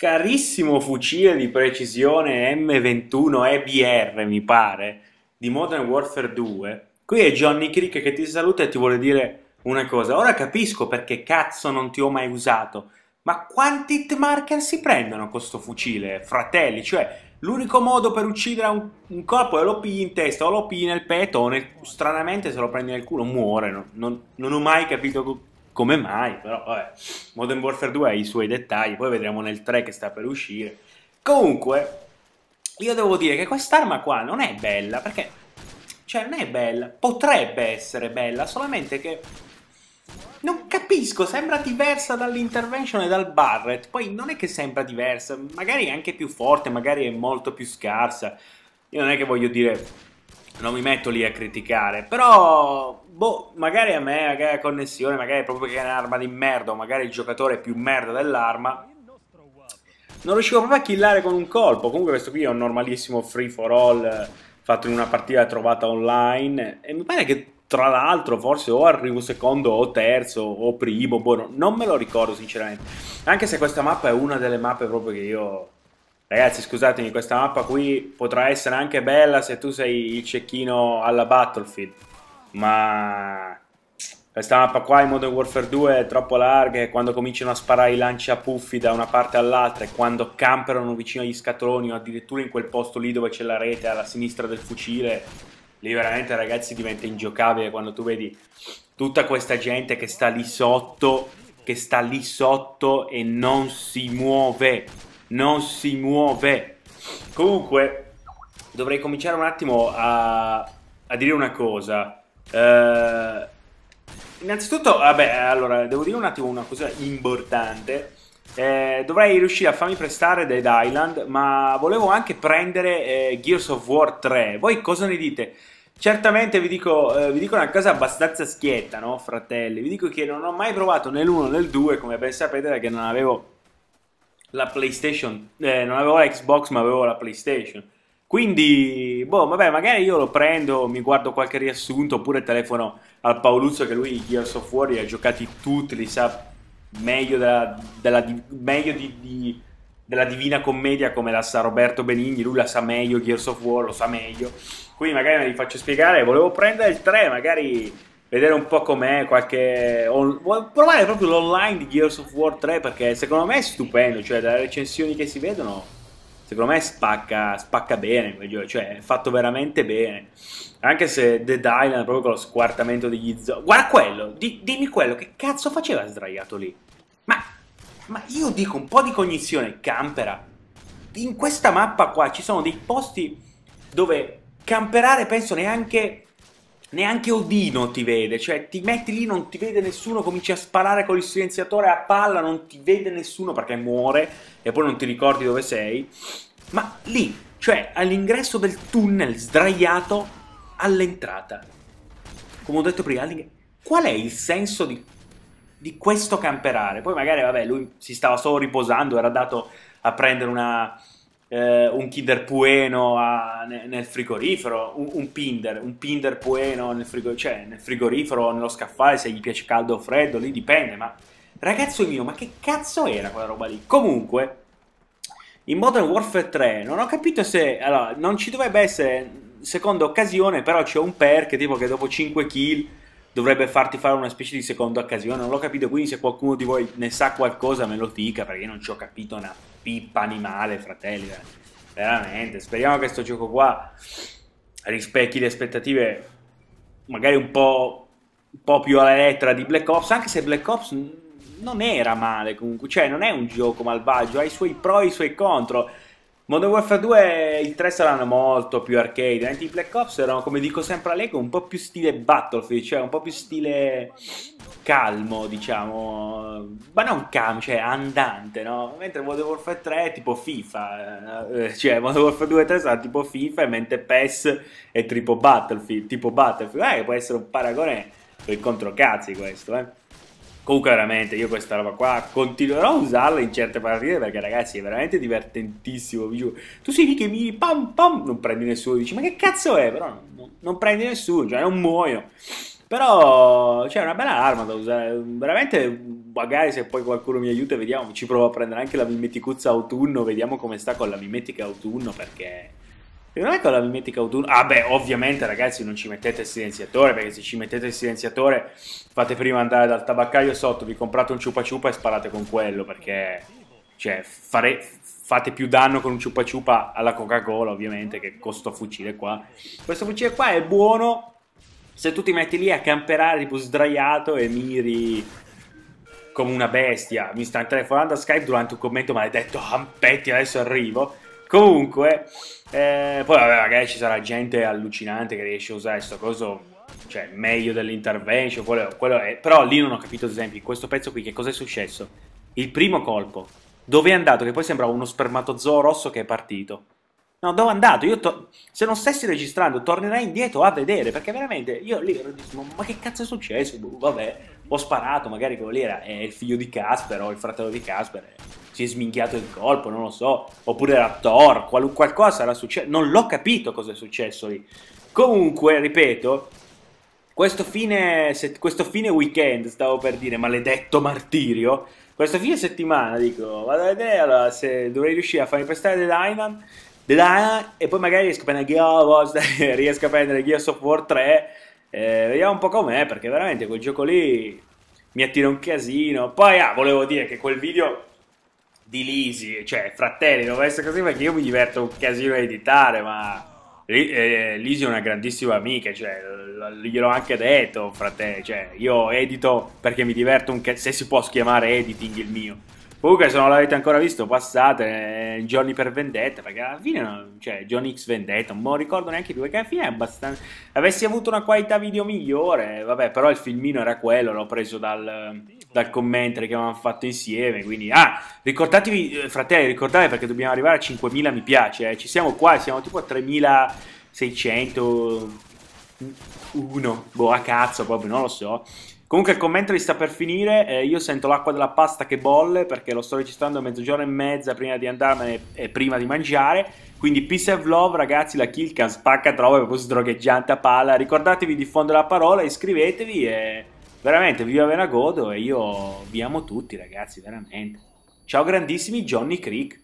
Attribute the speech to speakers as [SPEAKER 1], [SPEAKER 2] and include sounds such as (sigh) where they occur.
[SPEAKER 1] carissimo fucile di precisione M21 EBR, mi pare, di Modern Warfare 2. Qui è Johnny Crick che ti saluta e ti vuole dire una cosa. Ora capisco perché cazzo non ti ho mai usato. Ma quanti hitmarker si prendono con questo fucile, fratelli? Cioè, l'unico modo per uccidere un, un corpo è lo pigli in testa o lo pigli nel petto o nel, stranamente se lo prendi nel culo muore. No? Non, non ho mai capito come mai, però vabbè, Modern Warfare 2 ha i suoi dettagli, poi vedremo nel 3 che sta per uscire. Comunque, io devo dire che quest'arma qua non è bella, perché, cioè non è bella, potrebbe essere bella, solamente che non capisco, sembra diversa dall'Intervention e dal Barret, poi non è che sembra diversa, magari è anche più forte, magari è molto più scarsa, io non è che voglio dire non mi metto lì a criticare, però boh, magari a me, magari a connessione, magari proprio perché è un'arma di merda, o magari il giocatore è più merda dell'arma. Non riuscivo proprio a killare con un colpo. Comunque questo qui è un normalissimo free for all eh, fatto in una partita trovata online e mi pare che tra l'altro forse o arrivo secondo o terzo o primo, boh, non me lo ricordo sinceramente. Anche se questa mappa è una delle mappe proprio che io Ragazzi, scusatemi, questa mappa qui potrà essere anche bella se tu sei il cecchino alla Battlefield, ma questa mappa qua in Modern Warfare 2 è troppo larga e quando cominciano a sparare i lanci a puffi da una parte all'altra e quando camperano vicino agli scatoloni o addirittura in quel posto lì dove c'è la rete alla sinistra del fucile, lì veramente ragazzi diventa ingiocabile quando tu vedi tutta questa gente che sta lì sotto, che sta lì sotto e non si muove non si muove. Comunque, dovrei cominciare un attimo a, a dire una cosa. Eh, innanzitutto, vabbè, allora, devo dire un attimo una cosa importante. Eh, dovrei riuscire a farmi prestare Dead Island, ma volevo anche prendere eh, Gears of War 3. Voi cosa ne dite? Certamente vi dico, eh, vi dico, una cosa abbastanza schietta, no, fratelli? Vi dico che non ho mai provato né l'uno né il 2, come ben sapete, perché non avevo la PlayStation, eh, non avevo la Xbox ma avevo la PlayStation. Quindi, boh, vabbè, magari io lo prendo, mi guardo qualche riassunto oppure telefono al Paoluzzo che lui Gears of War li ha giocati tutti, li sa meglio, della, della, meglio di, di, della, Divina Commedia come la sa Roberto Benigni, lui la sa meglio, Gears of War lo sa meglio. Quindi magari me li faccio spiegare, volevo prendere il 3, magari vedere un po' com'è qualche... On... provare proprio l'online di Gears of War 3 perché secondo me è stupendo, cioè dalle recensioni che si vedono secondo me spacca, spacca bene cioè è fatto veramente bene. Anche se Dead Island proprio con lo squartamento degli zombie... Guarda quello, di, dimmi quello, che cazzo faceva sdraiato lì? Ma, ma io dico un po' di cognizione, campera. In questa mappa qua ci sono dei posti dove camperare penso neanche neanche Odino ti vede, cioè ti metti lì, non ti vede nessuno, cominci a sparare con il silenziatore a palla, non ti vede nessuno perché muore e poi non ti ricordi dove sei. Ma lì, cioè all'ingresso del tunnel sdraiato all'entrata. Come ho detto prima, qual è il senso di, di questo camperare? Poi magari, vabbè, lui si stava solo riposando, era andato a prendere una eh, un Kinder Pueno a, nel frigorifero, un, un, Pinder, un Pinder Pueno nel, frigo, cioè, nel frigorifero o nello scaffale se gli piace caldo o freddo, lì dipende, ma ragazzo mio, ma che cazzo era quella roba lì? Comunque, in Modern Warfare 3 non ho capito se... Allora, non ci dovrebbe essere seconda occasione, però c'è un perk tipo che dopo 5 kill dovrebbe farti fare una specie di seconda occasione. Non l'ho capito, quindi se qualcuno di voi ne sa qualcosa me lo dica, perché io non ci ho capito una pippa animale, fratelli. Eh. Veramente, speriamo che questo gioco qua rispecchi le aspettative magari un po', un po', più alla lettera di Black Ops, anche se Black Ops non era male comunque, cioè non è un gioco malvagio, ha i suoi pro e i suoi contro Modern Warfare 2 il 3 saranno molto più arcade, anche i Black Ops erano, come dico sempre a Lego, un po' più stile Battlefield, cioè un po' più stile calmo, diciamo, ma non calmo, cioè andante, no? Mentre Modern Warfare 3 è tipo FIFA, eh, eh, cioè Modern Warfare 2 e 3 saranno tipo FIFA, mentre PES è tipo Battlefield, tipo Battlefield, eh, può essere un paragone per il controcazzi questo, eh. Comunque veramente io questa roba qua continuerò a usarla in certe partite perché ragazzi è veramente divertentissimo, Tu sei lì che mi pam pam, non prendi nessuno, dici ma che cazzo è? Però non, non prendi nessuno, cioè non muoio. Però c'è cioè, una bella arma da usare, veramente magari se poi qualcuno mi aiuta vediamo, ci provo a prendere anche la mimeticuzza autunno, vediamo come sta con la mimetica autunno perché Secondo me con la mimetica autunno. Ah, beh, ovviamente, ragazzi, non ci mettete il silenziatore. Perché se ci mettete il silenziatore, fate prima andare dal tabaccaio sotto, vi comprate un ciupa ciupa e sparate con quello. Perché, cioè, fare... fate più danno con un ciupa ciupa alla Coca-Cola, ovviamente, che costo fucile qua. Questo fucile qua è buono se tu ti metti lì a camperare tipo sdraiato e miri come una bestia. Mi stanno telefonando a Skype durante un commento maledetto. Ampetti, ah, adesso arrivo Comunque, eh, poi vabbè, magari ci sarà gente allucinante che riesce a usare questo coso, cioè meglio dell'intervention, quello, quello è. Però lì non ho capito, ad esempio, in questo pezzo qui che cosa è successo. Il primo colpo, dove è andato? Che poi sembra uno spermatozoo rosso che è partito. No, dove è andato? Io se non stessi registrando tornerai indietro a vedere, perché veramente io lì ero detto, ma che cazzo è successo? Boh, vabbè, ho sparato, magari quello lì era eh, il figlio di Casper o il fratello di Casper si è sminchiato il colpo, non lo so, oppure era Thor, qualunque cosa sarà successo, non l'ho capito cosa è successo lì. Comunque, ripeto, questo fine, questo fine, weekend, stavo per dire, maledetto martirio, questo fine settimana, dico, vado a vedere allora, se dovrei riuscire a farmi prestare Deadline, Deadline e poi magari riesco a prendere Gears, (laughs) riesco a prendere Gears of War 3, eh, vediamo un po' com'è, perché veramente quel gioco lì mi attira un casino. Poi, ah, volevo dire che quel video di Lisi, cioè fratelli, dovrebbe essere così perché io mi diverto un casino a editare, ma eh, Lisi è una grandissima amica, cioè, gliel'ho anche detto, fratello, cioè, io edito perché mi diverto un casino, se si può chiamare editing il mio. Comunque, se non l'avete ancora visto, passate giorni eh, per Vendetta, perché alla fine, cioè, Johnny X Vendetta, non ricordo neanche più, perché alla fine è abbastanza... Avessi avuto una qualità video migliore, vabbè, però il filmino era quello, l'ho preso dal dal commentary che avevamo fatto insieme. Quindi, ah, ricordatevi, eh, fratelli, ricordate perché dobbiamo arrivare a 5.000 mi piace. Eh. Ci siamo qua, siamo tipo a 3.601. Boh, a cazzo proprio, non lo so. Comunque il commento sta per finire, eh, io sento l'acqua della pasta che bolle perché lo sto registrando a mezzogiorno e mezza prima di andarmene e prima di mangiare. Quindi peace and love ragazzi, la Killcam spacca trova proprio sdrogheggiante a palla. Ricordatevi di diffondere la parola, iscrivetevi e... Veramente, viva Venagodo e io vi amo tutti ragazzi, veramente. Ciao grandissimi Johnny Creek.